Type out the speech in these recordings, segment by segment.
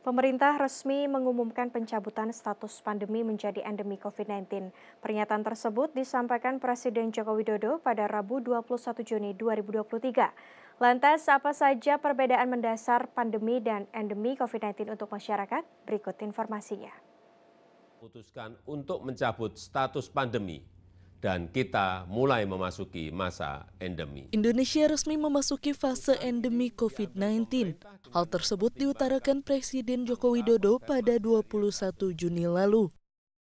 Pemerintah resmi mengumumkan pencabutan status pandemi menjadi endemi COVID-19. Pernyataan tersebut disampaikan Presiden Joko Widodo pada Rabu 21 Juni 2023. Lantas, apa saja perbedaan mendasar pandemi dan endemi COVID-19 untuk masyarakat? Berikut informasinya. Putuskan untuk mencabut status pandemi dan kita mulai memasuki masa endemi. Indonesia resmi memasuki fase endemi COVID-19. Hal tersebut diutarakan Presiden Joko Widodo pada 21 Juni lalu.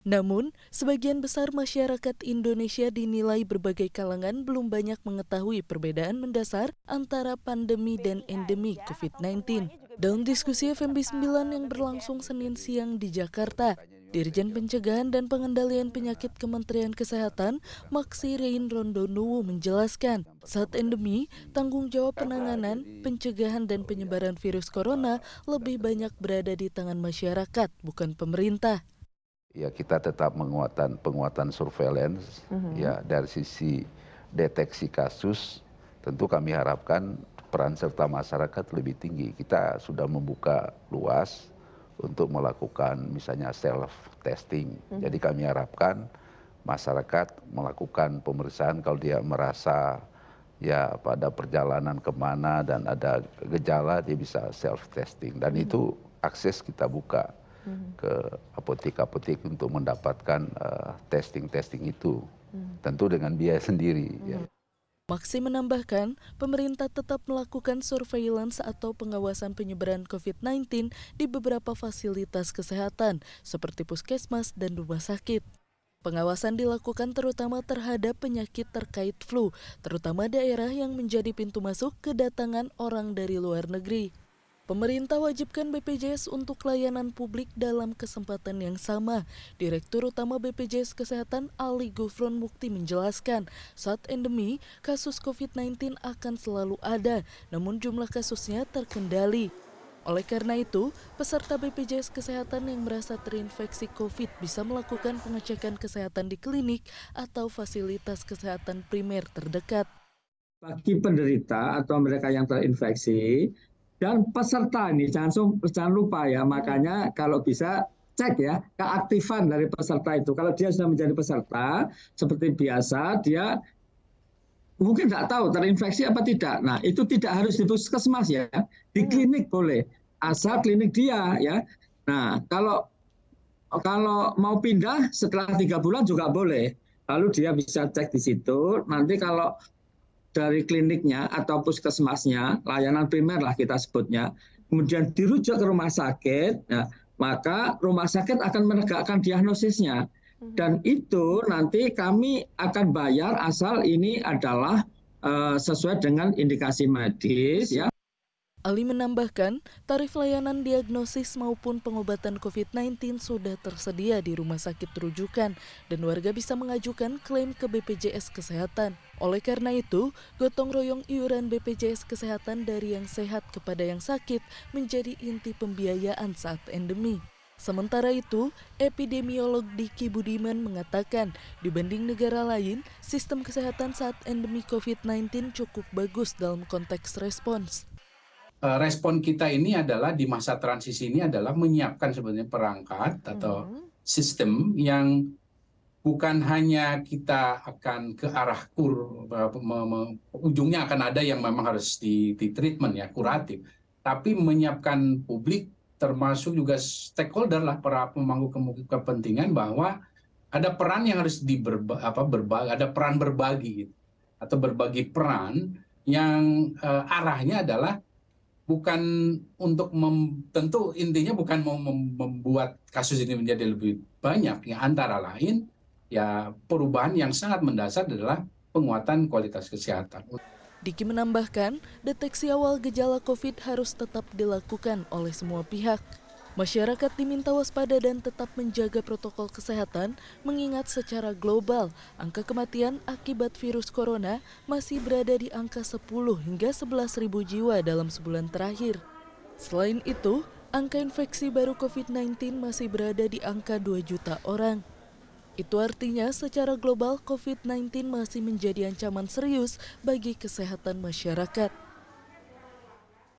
Namun, sebagian besar masyarakat Indonesia dinilai berbagai kalangan belum banyak mengetahui perbedaan mendasar antara pandemi dan endemi COVID-19. Dalam diskusi FMB 9 yang berlangsung Senin siang di Jakarta, Dirjen Pencegahan dan Pengendalian Penyakit Kementerian Kesehatan, Maksi Rein Rondonuwu menjelaskan, saat endemi, tanggung jawab penanganan, pencegahan, dan penyebaran virus corona lebih banyak berada di tangan masyarakat, bukan pemerintah. Ya kita tetap menguatkan penguatan surveillance, mm -hmm. ya dari sisi deteksi kasus, tentu kami harapkan peran serta masyarakat lebih tinggi. Kita sudah membuka luas, untuk melakukan misalnya self testing. Hmm. Jadi kami harapkan masyarakat melakukan pemeriksaan kalau dia merasa ya pada perjalanan kemana dan ada gejala dia bisa self testing dan hmm. itu akses kita buka hmm. ke apotek-apotek untuk mendapatkan eh, testing-testing uh, testing -testing itu hmm. tentu dengan biaya sendiri ya. hmm. ya. Maksi menambahkan, pemerintah tetap melakukan surveillance atau pengawasan penyebaran COVID-19 di beberapa fasilitas kesehatan seperti puskesmas dan rumah sakit. Pengawasan dilakukan terutama terhadap penyakit terkait flu, terutama daerah yang menjadi pintu masuk kedatangan orang dari luar negeri. Pemerintah wajibkan BPJS untuk layanan publik dalam kesempatan yang sama. Direktur Utama BPJS Kesehatan Ali Gufron Mukti menjelaskan, saat endemi, kasus COVID-19 akan selalu ada, namun jumlah kasusnya terkendali. Oleh karena itu, peserta BPJS Kesehatan yang merasa terinfeksi COVID bisa melakukan pengecekan kesehatan di klinik atau fasilitas kesehatan primer terdekat. Bagi penderita atau mereka yang terinfeksi, dan peserta ini jangan, jangan lupa ya makanya kalau bisa cek ya keaktifan dari peserta itu kalau dia sudah menjadi peserta seperti biasa dia mungkin tidak tahu terinfeksi apa tidak nah itu tidak harus di puskesmas ya di hmm. klinik boleh asal klinik dia ya nah kalau kalau mau pindah setelah tiga bulan juga boleh lalu dia bisa cek di situ nanti kalau dari kliniknya atau puskesmasnya, layanan primer lah kita sebutnya, kemudian dirujuk ke rumah sakit, ya, maka rumah sakit akan menegakkan diagnosisnya. Hmm. Dan itu nanti kami akan bayar asal ini adalah uh, sesuai dengan indikasi medis ya. Ali menambahkan, tarif layanan diagnosis maupun pengobatan COVID-19 sudah tersedia di rumah sakit rujukan dan warga bisa mengajukan klaim ke BPJS Kesehatan. Oleh karena itu, gotong royong iuran BPJS Kesehatan dari yang sehat kepada yang sakit menjadi inti pembiayaan saat endemi. Sementara itu, epidemiolog Diki Budiman mengatakan, dibanding negara lain, sistem kesehatan saat endemi COVID-19 cukup bagus dalam konteks respons. Eh, respon kita ini adalah di masa transisi ini adalah menyiapkan sebenarnya perangkat atau hmm. sistem yang bukan hanya kita akan ke arah kur eh, ujungnya akan ada yang memang harus di, di treatment ya kuratif tapi menyiapkan publik termasuk juga stakeholder lah para pemangku kepentingan bahwa ada peran yang harus di apa berbagi ada peran berbagi gitu, atau berbagi peran yang uh, arahnya adalah bukan untuk mem, tentu intinya bukan mau mem, membuat kasus ini menjadi lebih banyak ya antara lain ya perubahan yang sangat mendasar adalah penguatan kualitas kesehatan. Diki menambahkan, deteksi awal gejala COVID harus tetap dilakukan oleh semua pihak Masyarakat diminta waspada dan tetap menjaga protokol kesehatan mengingat secara global angka kematian akibat virus corona masih berada di angka 10 hingga 11 ribu jiwa dalam sebulan terakhir. Selain itu, angka infeksi baru COVID-19 masih berada di angka 2 juta orang. Itu artinya secara global COVID-19 masih menjadi ancaman serius bagi kesehatan masyarakat.